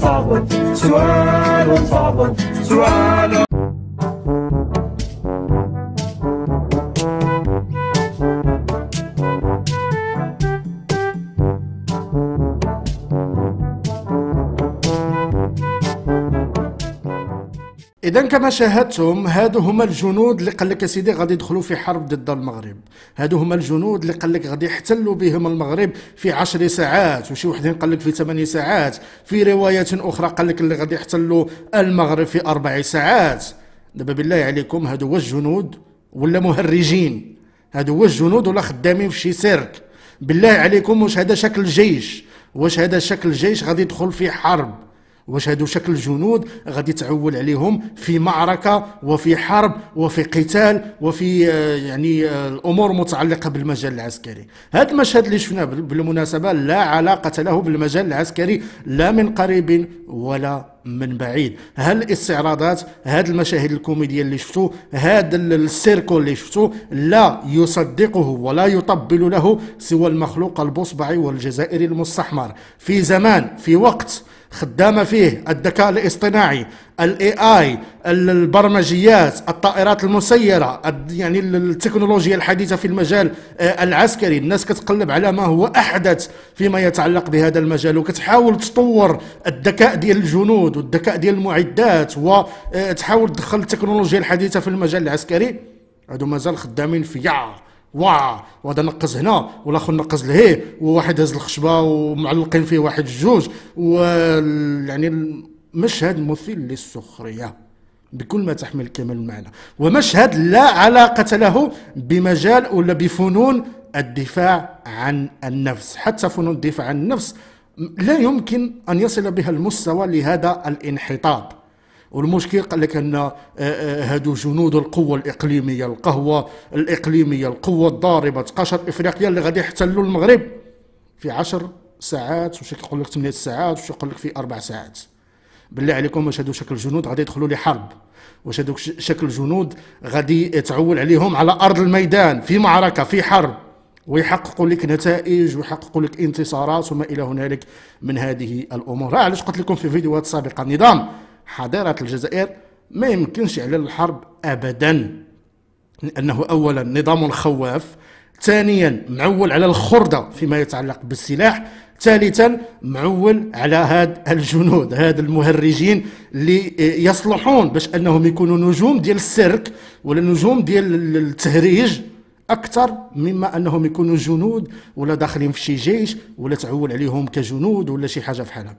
forward, swallow, forward, swirl اذا كما شاهدتم هادو هما الجنود اللي قال لك سيدي غادي يدخلوا في حرب ضد المغرب هادو هما الجنود اللي قال لك غادي يحتلوا بهم المغرب في 10 ساعات وشي وحدين قال لك في 8 ساعات في روايات اخرى قال لك اللي غادي يحتلوا المغرب في اربع ساعات دابا بالله عليكم هادو هو الجنود ولا مهرجين هادو هو الجنود ولا خدامين في شي سيرك بالله عليكم واش هذا شكل جيش واش هذا شكل جيش غادي يدخل في حرب واش هادو شكل الجنود غادي تعول عليهم في معركه وفي حرب وفي قتال وفي آه، يعني آه، الامور متعلقه بالمجال العسكري هذا المشهد اللي شفناه بالمناسبه لا علاقه له بالمجال العسكري لا من قريب ولا من بعيد هل الاستعراضات هاد المشاهد الكوميديا اللي شفتو هاد السيركو اللي شفتو لا يصدقه ولا يطبل له سوى المخلوق البصبعي والجزائري المستحمر في زمان في وقت خدامة فيه الذكاء الاصطناعي الاي اي البرمجيات الطائرات المسيرة يعني التكنولوجيا الحديثة في المجال آه، العسكري الناس كتقلب على ما هو أحدث فيما يتعلق بهذا المجال وكتحاول تطور الذكاء ديال الجنود والذكاء ديال المعدات وتحاول آه، تدخل التكنولوجيا الحديثة في المجال العسكري هادو مازال خدامين في وا وهذا نقز هنا والاخر نقز لهيه وواحد هز الخشبه ومعلقين فيه واحد جوج و يعني مشهد مثير للسخريه بكل ما تحمل كامل المعنى ومشهد لا علاقة له بمجال ولا بفنون الدفاع عن النفس حتى فنون الدفاع عن النفس لا يمكن أن يصل بها المستوى لهذا الانحطاط والمشكل قال لك ان آه، آه، هادو جنود القوه الاقليميه القهوه الاقليميه القوه الضاربه قشر افريقيا اللي غادي يحتلوا المغرب في عشر ساعات وش يقول لك 8 ساعات وش يقول لك في اربع ساعات بالله عليكم واش هادو شكل جنود غادي يدخلوا لحرب واش هادوك شكل جنود غادي تعول عليهم على ارض الميدان في معركه في حرب ويحققوا لك نتائج ويحققوا لك انتصارات وما الى هنالك من هذه الامور علاش قلت لكم في فيديوهات سابقه النظام حضارة الجزائر ما يمكنش على الحرب أبدا لأنه أولا نظام خواف ثانيا معول على الخردة فيما يتعلق بالسلاح ثالثا معول على هاد الجنود هاد المهرجين اللي يصلحون باش انهم يكونوا نجوم ديال السرك ولا نجوم ديال التهريج اكثر مما انهم يكونوا جنود ولا داخلين في شي جيش ولا تعول عليهم كجنود ولا شي حاجه في هكا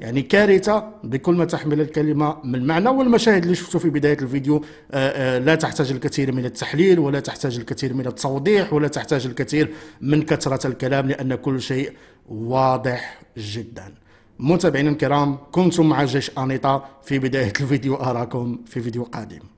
يعني كارثه بكل ما تحمل الكلمه من معنى والمشاهد اللي شفتوا في بدايه الفيديو آه، آه، لا تحتاج الكثير من التحليل ولا تحتاج الكثير من التوضيح ولا تحتاج الكثير من كثره الكلام لان كل شيء واضح جدا متابعينا الكرام كنتم مع جيش انيطه في بدايه الفيديو اراكم في فيديو قادم